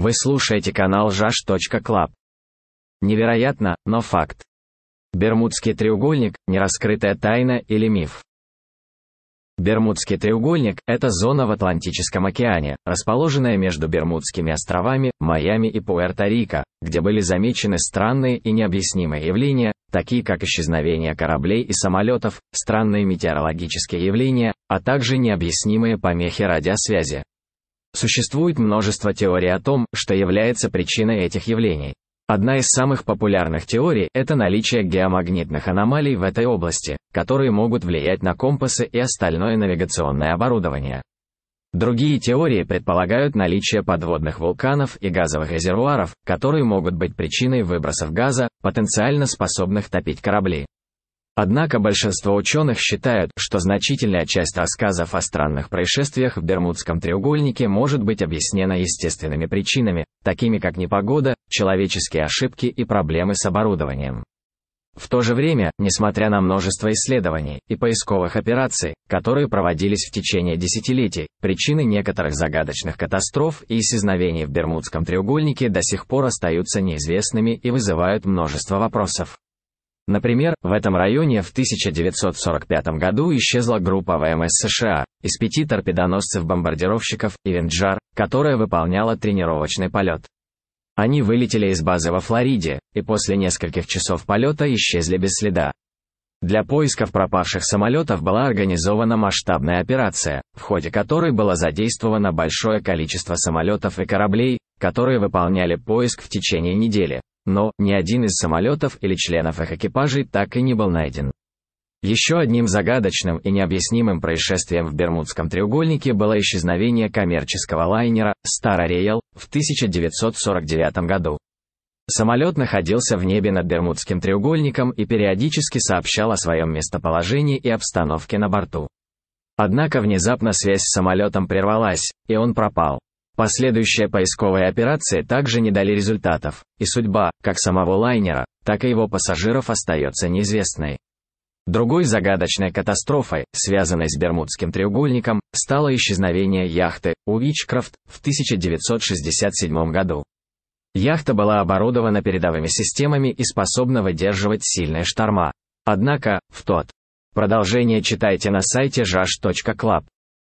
Вы слушаете канал jash.club. Невероятно, но факт. Бермудский треугольник – нераскрытая тайна или миф. Бермудский треугольник – это зона в Атлантическом океане, расположенная между Бермудскими островами, Майами и Пуэрто-Рико, где были замечены странные и необъяснимые явления, такие как исчезновение кораблей и самолетов, странные метеорологические явления, а также необъяснимые помехи радиосвязи. Существует множество теорий о том, что является причиной этих явлений. Одна из самых популярных теорий – это наличие геомагнитных аномалий в этой области, которые могут влиять на компасы и остальное навигационное оборудование. Другие теории предполагают наличие подводных вулканов и газовых резервуаров, которые могут быть причиной выбросов газа, потенциально способных топить корабли. Однако большинство ученых считают, что значительная часть рассказов о странных происшествиях в Бермудском треугольнике может быть объяснена естественными причинами, такими как непогода, человеческие ошибки и проблемы с оборудованием. В то же время, несмотря на множество исследований и поисковых операций, которые проводились в течение десятилетий, причины некоторых загадочных катастроф и исчезновений в Бермудском треугольнике до сих пор остаются неизвестными и вызывают множество вопросов. Например, в этом районе в 1945 году исчезла группа ВМС США из пяти торпедоносцев-бомбардировщиков «Ивенджар», которая выполняла тренировочный полет. Они вылетели из базы во Флориде, и после нескольких часов полета исчезли без следа. Для поисков пропавших самолетов была организована масштабная операция, в ходе которой было задействовано большое количество самолетов и кораблей, которые выполняли поиск в течение недели но ни один из самолетов или членов их экипажей так и не был найден. Еще одним загадочным и необъяснимым происшествием в Бермудском треугольнике было исчезновение коммерческого лайнера «Стара Рейл» в 1949 году. Самолет находился в небе над Бермудским треугольником и периодически сообщал о своем местоположении и обстановке на борту. Однако внезапно связь с самолетом прервалась, и он пропал. Последующие поисковые операции также не дали результатов, и судьба, как самого лайнера, так и его пассажиров остается неизвестной. Другой загадочной катастрофой, связанной с Бермудским треугольником, стало исчезновение яхты Уичкрафт в 1967 году. Яхта была оборудована передовыми системами и способна выдерживать сильные шторма. Однако, в тот. Продолжение читайте на сайте jash.club.